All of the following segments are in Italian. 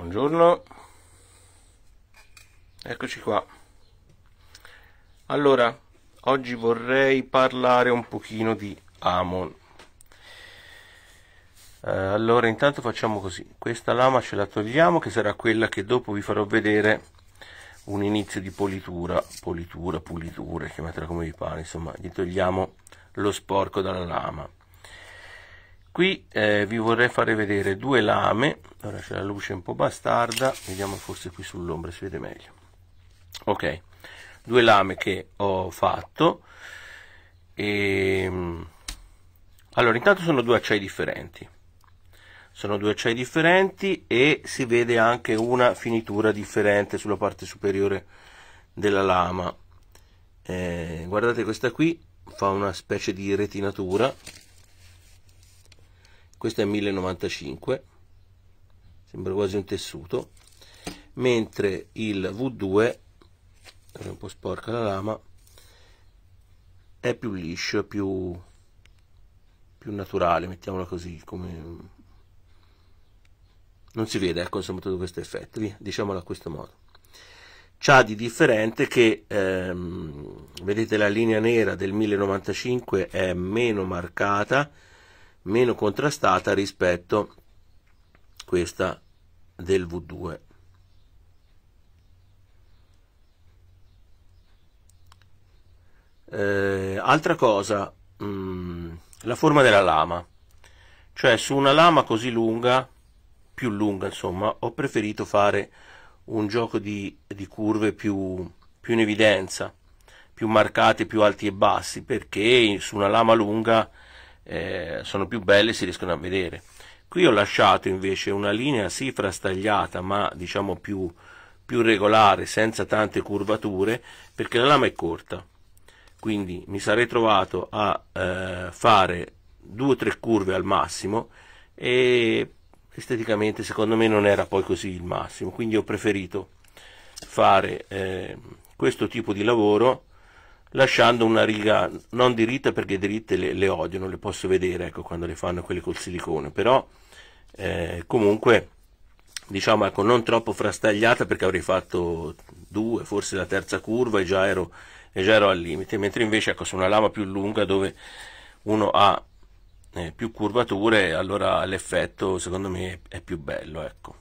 buongiorno eccoci qua allora oggi vorrei parlare un pochino di Amon eh, allora intanto facciamo così questa lama ce la togliamo che sarà quella che dopo vi farò vedere un inizio di politura politura pulitura chiamatela come vi pare insomma gli togliamo lo sporco dalla lama qui eh, vi vorrei fare vedere due lame ora c'è la luce un po' bastarda vediamo forse qui sull'ombra si vede meglio ok due lame che ho fatto e... Ehm, allora intanto sono due acciai differenti sono due acciai differenti e si vede anche una finitura differente sulla parte superiore della lama eh, guardate questa qui fa una specie di retinatura questo è 1095 sembra quasi un tessuto mentre il V2 è un po' sporca la lama è più liscio più, più naturale mettiamola così come non si vede ecco insomma tutto questo effetto via, diciamolo a questo modo c'ha di differente che ehm, vedete la linea nera del 1095 è meno marcata meno contrastata rispetto questa del V2. Eh, altra cosa, mh, mm, la forma della lama, cioè su una lama così lunga, più lunga insomma, ho preferito fare un gioco di, di curve più, più in evidenza, più marcate, più alti e bassi, perché su una lama lunga eh, sono più belle e si riescono a vedere. Qui ho lasciato invece una linea sì frastagliata ma diciamo più, più regolare, senza tante curvature, perché la lama è corta. Quindi mi sarei trovato a eh, fare due o tre curve al massimo e esteticamente secondo me non era poi così il massimo. Quindi ho preferito fare eh, questo tipo di lavoro lasciando una riga non diritta perché diritte le, le odio, non le posso vedere ecco, quando le fanno quelle col silicone, però eh, comunque diciamo ecco, non troppo frastagliata perché avrei fatto due, forse la terza curva e già ero, e già ero al limite, mentre invece ecco, su una lama più lunga dove uno ha eh, più curvature allora l'effetto secondo me è più bello. Ecco.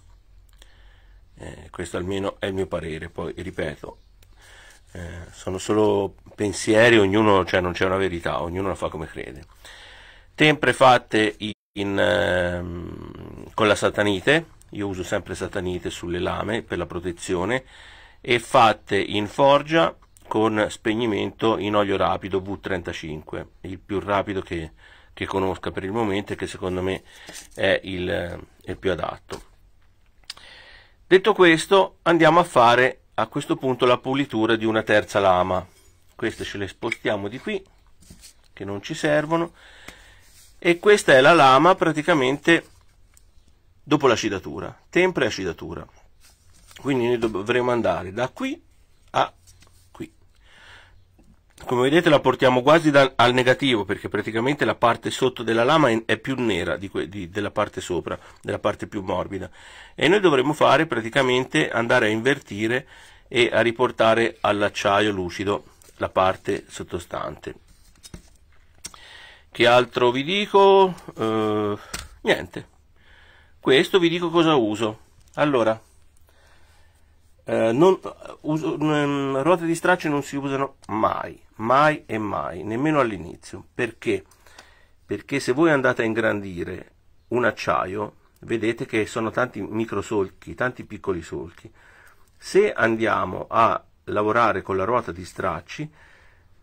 Eh, questo almeno è il mio parere, poi ripeto, eh, sono solo pensieri, ognuno, cioè non c'è una verità, ognuno la fa come crede. Tempre fatte in, eh, con la satanite, io uso sempre satanite sulle lame per la protezione, e fatte in forgia con spegnimento in olio rapido V35, il più rapido che, che conosca per il momento e che secondo me è il, il più adatto. Detto questo, andiamo a fare a questo punto la pulitura di una terza lama queste ce le spostiamo di qui che non ci servono e questa è la lama praticamente dopo l'acidatura tempra e acidatura quindi noi dovremo andare da qui a come vedete la portiamo quasi da, al negativo perché praticamente la parte sotto della lama è, è più nera di di, della parte sopra, della parte più morbida e noi dovremmo fare praticamente andare a invertire e a riportare all'acciaio lucido la parte sottostante che altro vi dico? Eh, niente questo vi dico cosa uso allora eh, non, uso, um, mm, ruote di straccio non si usano mai, mai e mai, nemmeno all'inizio. Perché? Perché se voi andate a ingrandire un acciaio, vedete che sono tanti microsolchi, tanti piccoli solchi. Se andiamo a lavorare con la ruota di stracci,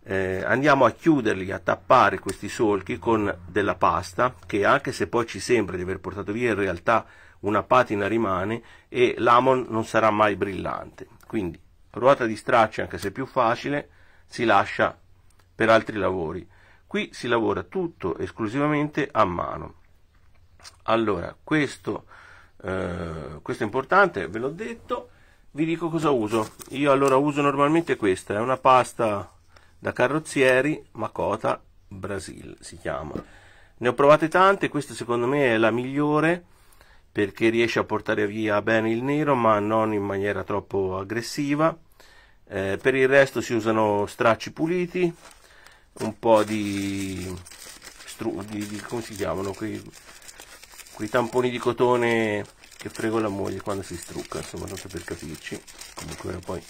eh, andiamo a chiuderli, a tappare questi solchi con della pasta, che anche se poi ci sembra di aver portato via, in realtà una patina rimane e l'amon non sarà mai brillante. Quindi ruota di stracci, anche se più facile, si lascia per altri lavori. Qui si lavora tutto esclusivamente a mano. Allora, questo, eh, questo è importante, ve l'ho detto. Vi dico cosa uso. Io allora uso normalmente questa, è una pasta da carrozzieri Makota Brasil si chiama. Ne ho provate tante, questa secondo me è la migliore perché riesce a portare via bene il nero ma non in maniera troppo aggressiva eh, per il resto si usano stracci puliti un po' di, stru, di, di come si chiamano quei, quei, tamponi di cotone che frego la moglie quando si strucca insomma tanto per capirci comunque poi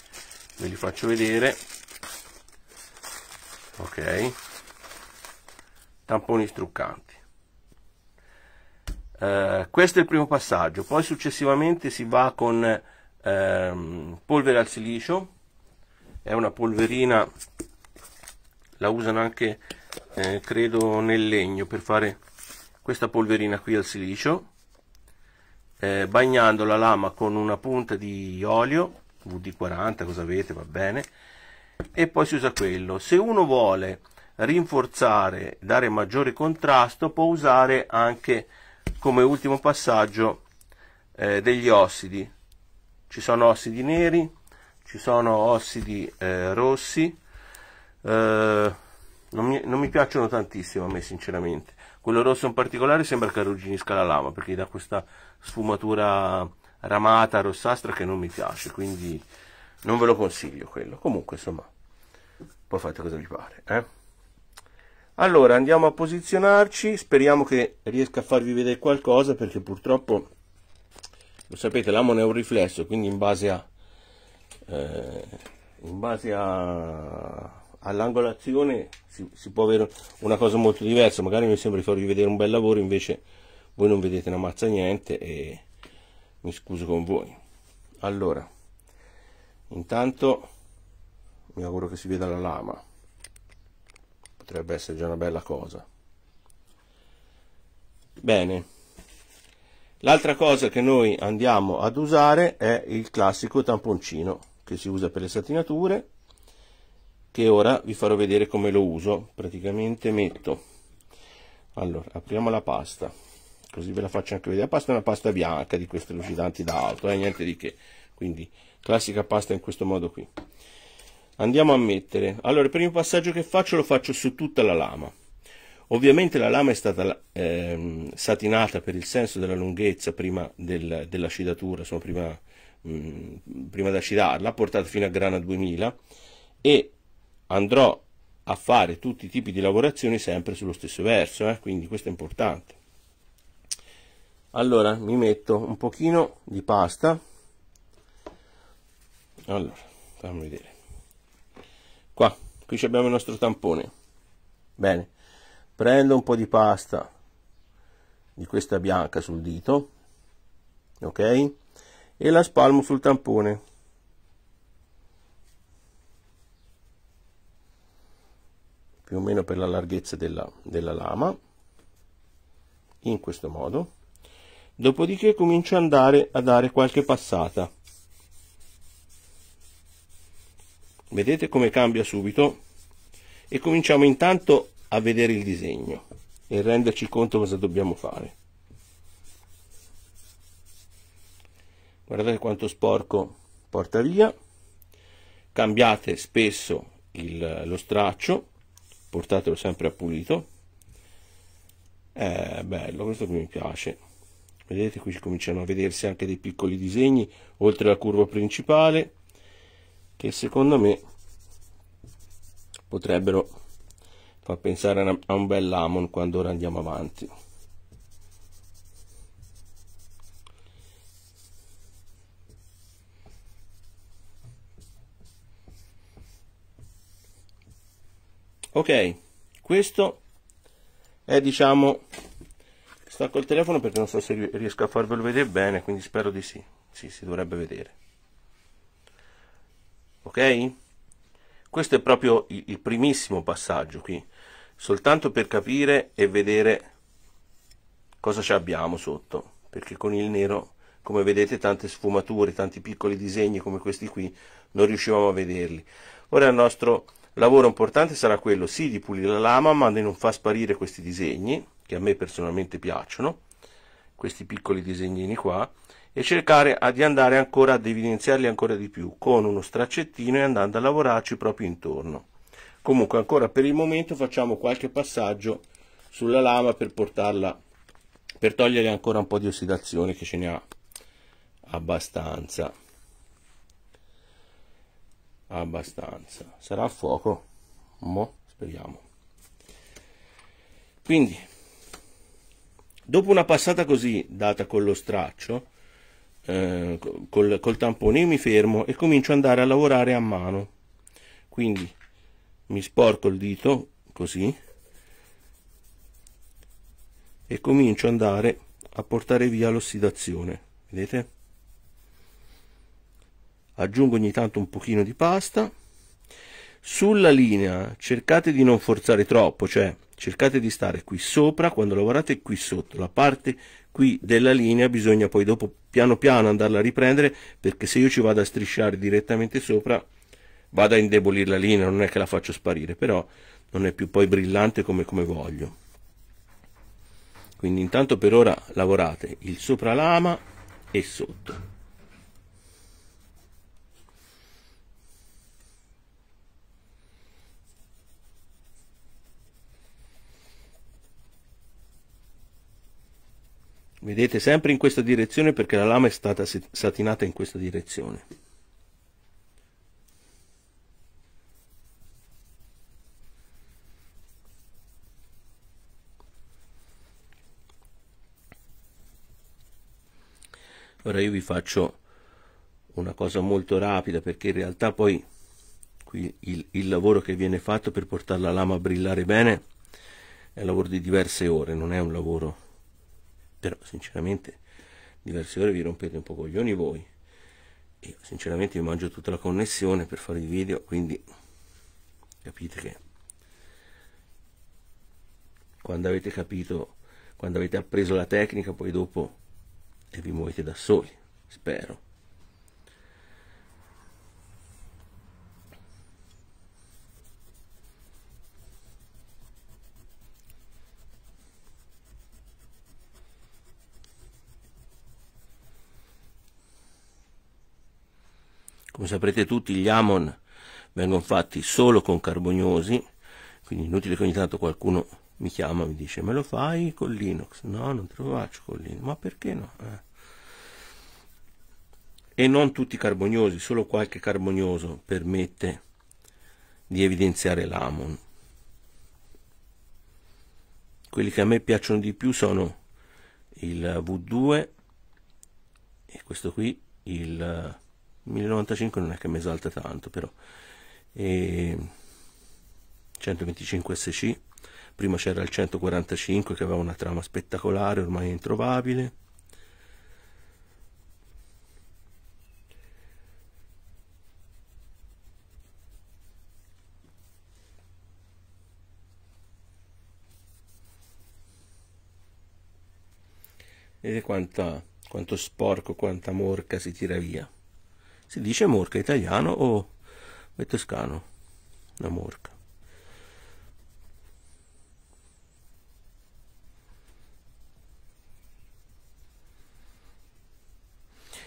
ve li faccio vedere ok tamponi struccanti eh, questo è il primo passaggio, poi successivamente si va con ehm, polvere al silicio, è una polverina, la usano anche eh, credo nel legno per fare questa polverina qui al silicio, eh, bagnando la lama con una punta di olio, VD40 cosa avete, va bene, e poi si usa quello. Se uno vuole rinforzare, dare maggiore contrasto, può usare anche come ultimo passaggio eh, degli ossidi. Ci sono ossidi neri, ci sono ossidi eh, rossi, eh, non, mi, non, mi, piacciono tantissimo a me sinceramente. Quello rosso in particolare sembra che arrugginisca la lama perché dà questa sfumatura ramata, rossastra che non mi piace, quindi non ve lo consiglio quello. Comunque insomma, poi fate cosa vi pare. Eh? Allora andiamo a posizionarci, speriamo che riesca a farvi vedere qualcosa perché purtroppo, lo sapete, l'amone è un riflesso, quindi in base a... Eh, in base all'angolazione si, si, può avere una cosa molto diversa magari mi sembra di farvi vedere un bel lavoro invece voi non vedete una mazza niente e mi scuso con voi allora intanto mi auguro che si veda la lama potrebbe essere già una bella cosa. Bene, l'altra cosa che noi andiamo ad usare è il classico tamponcino che si usa per le satinature, che ora vi farò vedere come lo uso. Praticamente metto, allora apriamo la pasta, così ve la faccio anche vedere. La pasta è una pasta bianca di queste lucidanti da alto, eh, niente di che. Quindi classica pasta in questo modo qui andiamo a mettere allora il primo passaggio che faccio lo faccio su tutta la lama ovviamente la lama è stata eh, satinata per il senso della lunghezza prima del, dell'acidatura insomma prima, mh, mm, prima di acidarla portata fino a grana 2000 e andrò a fare tutti i tipi di lavorazioni sempre sullo stesso verso eh? quindi questo è importante allora mi metto un pochino di pasta allora fammi vedere qua, qui abbiamo il nostro tampone, bene, prendo un po' di pasta di questa bianca sul dito, ok, e la spalmo sul tampone, più o meno per la larghezza della, della, lama in questo modo dopodiché comincio ad andare a dare qualche passata vedete come cambia subito e cominciamo intanto a vedere il disegno e renderci conto cosa dobbiamo fare guardate quanto sporco porta via cambiate spesso il, lo straccio portatelo sempre a pulito è bello questo mi piace vedete qui cominciano a vedersi anche dei piccoli disegni oltre la curva principale che secondo me potrebbero far pensare a, un bel Lamon quando ora andiamo avanti ok questo è diciamo stacco il telefono perché non so se riesco a farvelo vedere bene quindi spero di sì sì si dovrebbe vedere ok? Questo è proprio il primissimo passaggio qui, soltanto per capire e vedere cosa ci abbiamo sotto, perché con il nero, come vedete, tante sfumature, tanti piccoli disegni come questi qui, non riuscivamo a vederli. Ora il nostro lavoro importante sarà quello, sì, di pulire la lama, ma di non far sparire questi disegni, che a me personalmente piacciono, questi piccoli disegnini qua, e cercare di andare ancora ad evidenziarli ancora di più con uno straccettino e andando a lavorarci proprio intorno. Comunque ancora per il momento facciamo qualche passaggio sulla lama per portarla per togliere ancora un po' di ossidazione che ce ne ha abbastanza abbastanza sarà a fuoco mo speriamo quindi dopo una passata così data con lo straccio eh, col, col tampone, io mi fermo e comincio ad andare a lavorare a mano. Quindi mi sporco il dito, così, e comincio ad andare a portare via l'ossidazione, vedete? Aggiungo ogni tanto un pochino di pasta. Sulla linea cercate di non forzare troppo, cioè cercate di stare qui sopra, quando lavorate qui sotto, la parte qui della linea bisogna poi dopo piano piano andarla a riprendere perché se io ci vado a strisciare direttamente sopra vado a indebolire la linea, non è che la faccio sparire, però non è più poi brillante come, come voglio. Quindi intanto per ora lavorate il sopra lama e sotto. vedete sempre in questa direzione perché la lama è stata satinata in questa direzione ora io vi faccio una cosa molto rapida perché in realtà poi qui il, il lavoro che viene fatto per portare la lama a brillare bene è un lavoro di diverse ore non è un lavoro però sinceramente diverse ore vi rompete un po' coglioni voi io sinceramente vi mangio tutta la connessione per fare il video quindi capite che quando avete capito quando avete appreso la tecnica poi dopo e vi muovete da soli spero Come saprete tutti, gli Amon vengono fatti solo con carboniosi, quindi inutile che ogni tanto qualcuno mi chiama e mi dice me lo fai con Linux? No, non te lo faccio con Linux, ma perché no? Eh. E non tutti i carboniosi, solo qualche carbonioso permette di evidenziare l'Amon. Quelli che a me piacciono di più sono il V2 e questo qui il 1095 non è che mi esalta tanto però e 125 SC prima c'era il 145 che aveva una trama spettacolare ormai introvabile Vedete quanto sporco, quanta morca si tira via. Si dice morca italiano o toscano, la morca.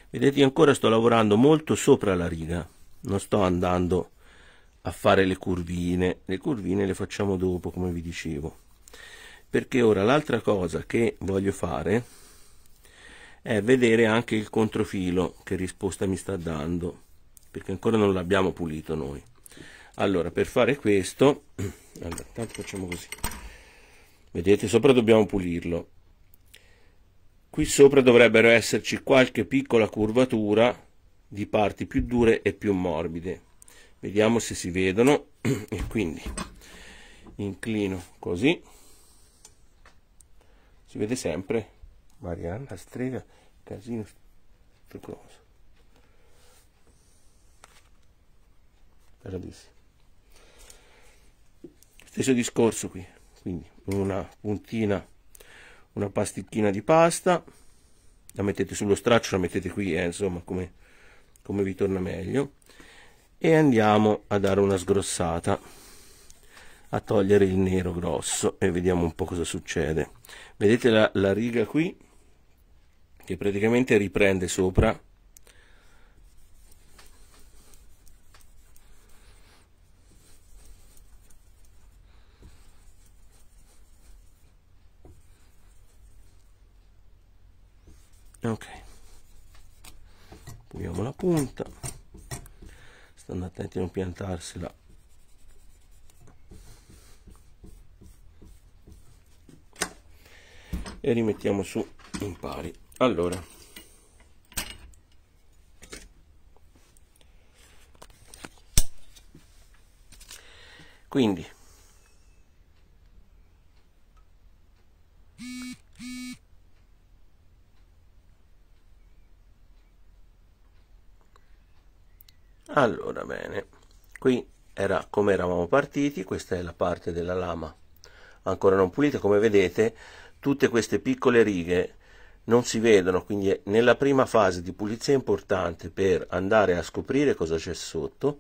Vedete, ancora sto lavorando molto sopra la riga, non sto andando a fare le curvine, le curvine le facciamo dopo, come vi dicevo. Perché ora l'altra cosa che voglio fare è vedere anche il controfilo che risposta mi sta dando perché ancora non l'abbiamo pulito noi allora per fare questo allora, tanto facciamo così vedete sopra dobbiamo pulirlo qui sopra dovrebbero esserci qualche piccola curvatura di parti più dure e più morbide vediamo se si vedono e quindi inclino così si vede sempre Mariana, La Strega, Casino, Percoloso. Grandissimo. Stesso discorso qui, quindi una puntina, una pasticchina di pasta, la mettete sullo straccio, la mettete qui, eh, insomma, come, come vi torna meglio. E andiamo a dare una sgrossata a togliere il nero grosso e vediamo un po' cosa succede. Vedete la, la riga qui? che praticamente riprende sopra ok puliamo la punta stando attenti a non piantarsela e rimettiamo su in pari allora quindi allora bene qui era come eravamo partiti questa è la parte della lama ancora non pulita come vedete tutte queste piccole righe non si vedono, quindi nella prima fase di pulizia è importante per andare a scoprire cosa c'è sotto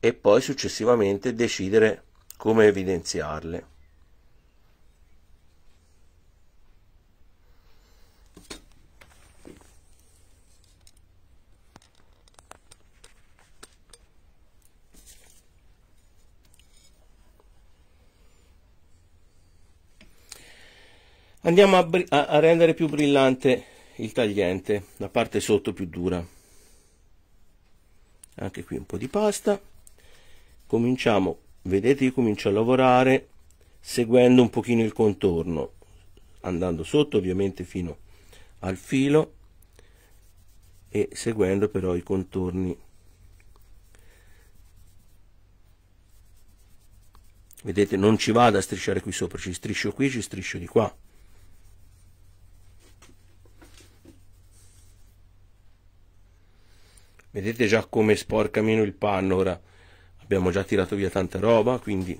e poi successivamente decidere come evidenziarle. Andiamo a, a rendere più brillante il tagliente, la parte sotto più dura. Anche qui un po' di pasta. Cominciamo, vedete io comincio a lavorare seguendo un pochino il contorno, andando sotto ovviamente fino al filo e seguendo però i contorni vedete non ci vado a strisciare qui sopra ci striscio qui ci striscio di qua Vedete già come sporca meno il panno ora. Abbiamo già tirato via tanta roba, quindi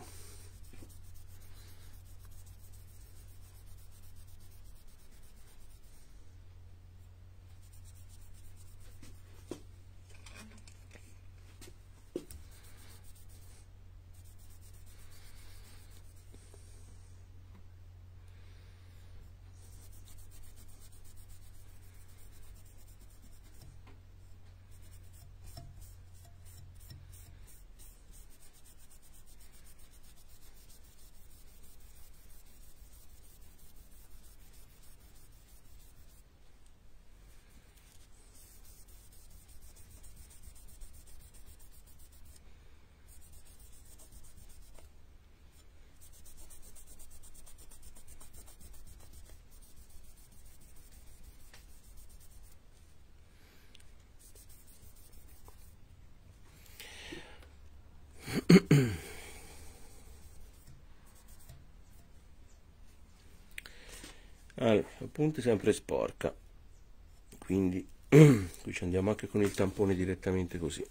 allora la punta è sempre sporca quindi qui ci andiamo anche con il tampone direttamente così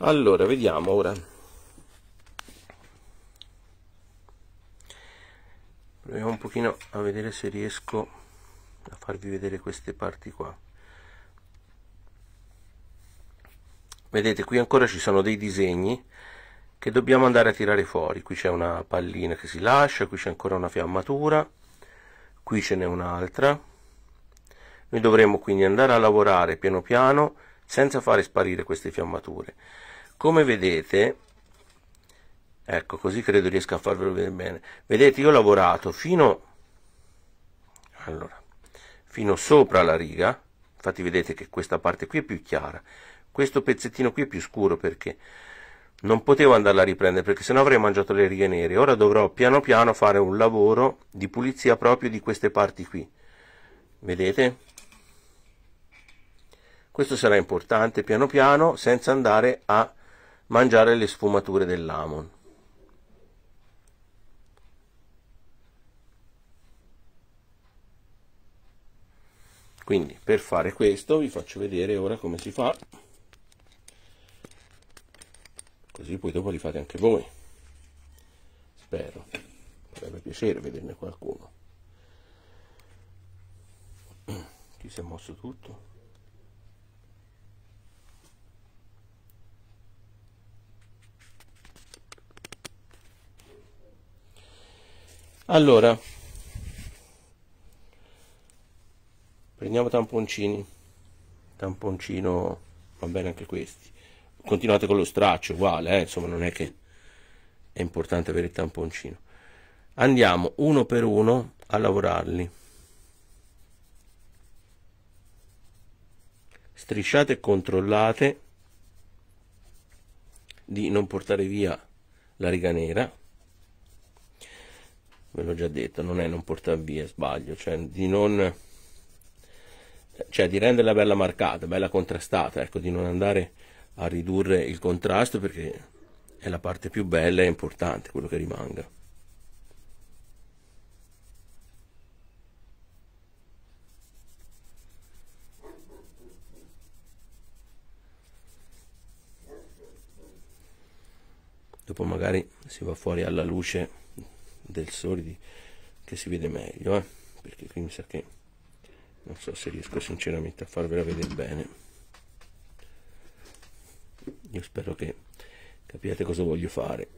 allora vediamo ora proviamo un pochino a vedere se riesco a farvi vedere queste parti qua vedete qui ancora ci sono dei disegni che dobbiamo andare a tirare fuori qui c'è una pallina che si lascia qui c'è ancora una fiammatura qui ce n'è un'altra noi dovremo quindi andare a lavorare piano piano senza fare sparire queste fiammature. Come vedete, ecco così credo riesca a farvelo vedere bene, vedete io ho lavorato fino, allora, fino sopra la riga, infatti vedete che questa parte qui è più chiara, questo pezzettino qui è più scuro perché non potevo andarla a riprendere perché sennò avrei mangiato le righe nere ora dovrò piano piano fare un lavoro di pulizia proprio di queste parti qui vedete questo sarà importante piano piano senza andare a mangiare le sfumature dell'amon. Quindi per fare questo vi faccio vedere ora come si fa, così poi dopo li fate anche voi, spero, sarebbe piacere vederne qualcuno. Chi si è mosso tutto. allora prendiamo tamponcini tamponcino va bene anche questi continuate con lo straccio uguale eh? insomma non è che è importante avere il tamponcino andiamo uno per uno a lavorarli strisciate e controllate di non portare via la riga nera ve l'ho già detto, non è non portare via, sbaglio, cioè di non cioè di renderla bella marcata, bella contrastata, ecco, di non andare a ridurre il contrasto perché è la parte più bella e importante, quello che rimanga. Dopo magari si va fuori alla luce del sole di, che si vede meglio eh? perché qui mi sa che non so se riesco sinceramente a farvela vedere bene io spero che capiate cosa voglio fare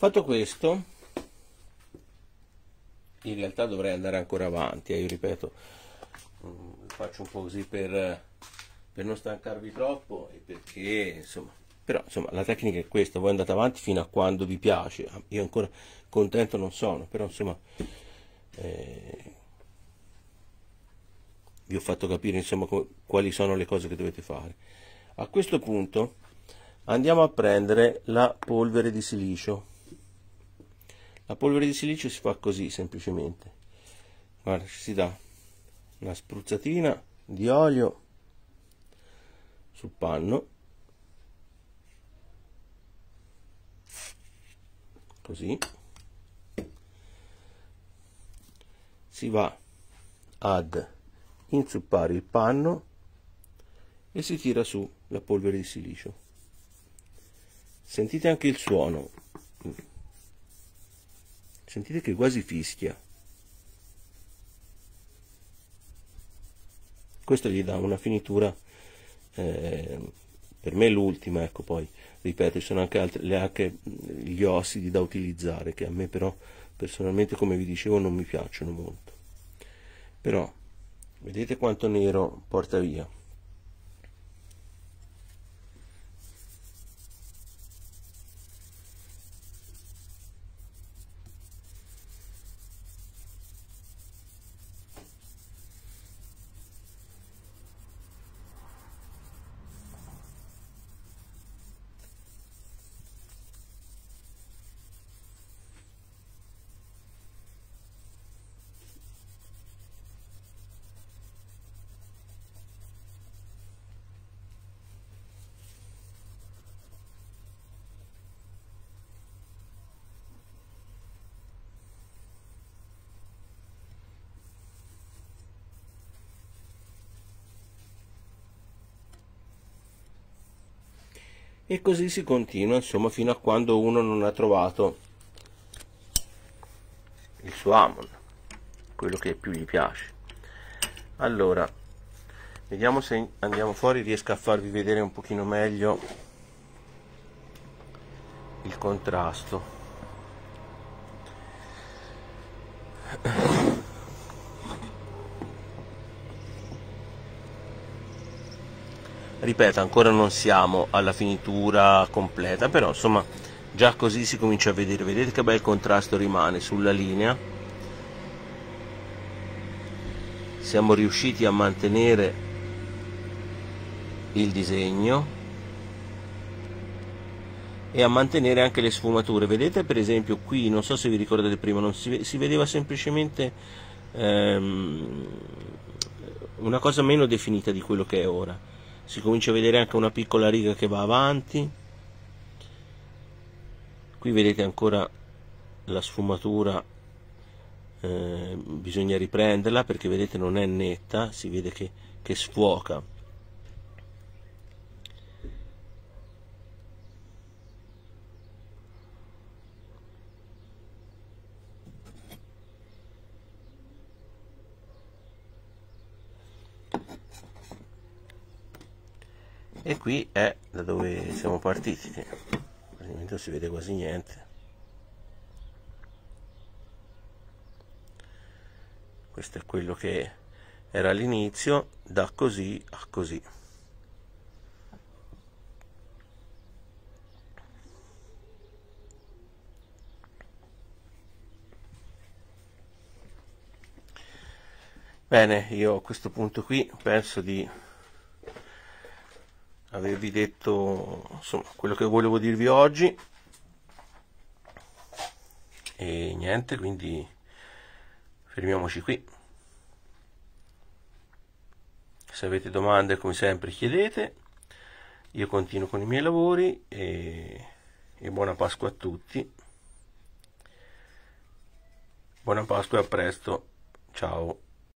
Fatto questo, in realtà dovrei andare ancora avanti, eh, io ripeto, mm, faccio un po' così per, per non stancarvi troppo e perché insomma però insomma la tecnica è questa voi andate avanti fino a quando vi piace io ancora contento non sono però insomma eh, vi ho fatto capire insomma quali sono le cose che dovete fare a questo punto andiamo a prendere la polvere di silicio la polvere di silicio si fa così semplicemente. Guarda, ci si dà una spruzzatina di olio sul panno. Così. Si va ad inzuppare il panno e si tira su la polvere di silicio. Sentite anche il suono. Sentite che quasi fischia. Questo gli dà una finitura, eh, per me l'ultima, ecco poi, ripeto, ci sono anche, altre, anche gli ossidi da utilizzare, che a me però personalmente, come vi dicevo, non mi piacciono molto. Però, vedete quanto nero porta via. e così si continua insomma fino a quando uno non ha trovato il suo Amon quello che più gli piace allora vediamo se andiamo fuori riesco a farvi vedere un pochino meglio il contrasto ripeto ancora non siamo alla finitura completa però insomma già così si comincia a vedere vedete che bel contrasto rimane sulla linea siamo riusciti a mantenere il disegno e a mantenere anche le sfumature vedete per esempio qui non so se vi ricordate prima non si, si vedeva semplicemente ehm, una cosa meno definita di quello che è ora si comincia a vedere anche una piccola riga che va avanti qui vedete ancora la sfumatura eh, bisogna riprenderla perché vedete non è netta si vede che, che sfuoca e qui è da dove siamo partiti praticamente non si vede quasi niente questo è quello che era all'inizio da così a così Bene, io a questo punto qui penso di avervi detto insomma, quello che volevo dirvi oggi e niente quindi fermiamoci qui se avete domande come sempre chiedete io continuo con i miei lavori e, e buona Pasqua a tutti buona Pasqua e a presto ciao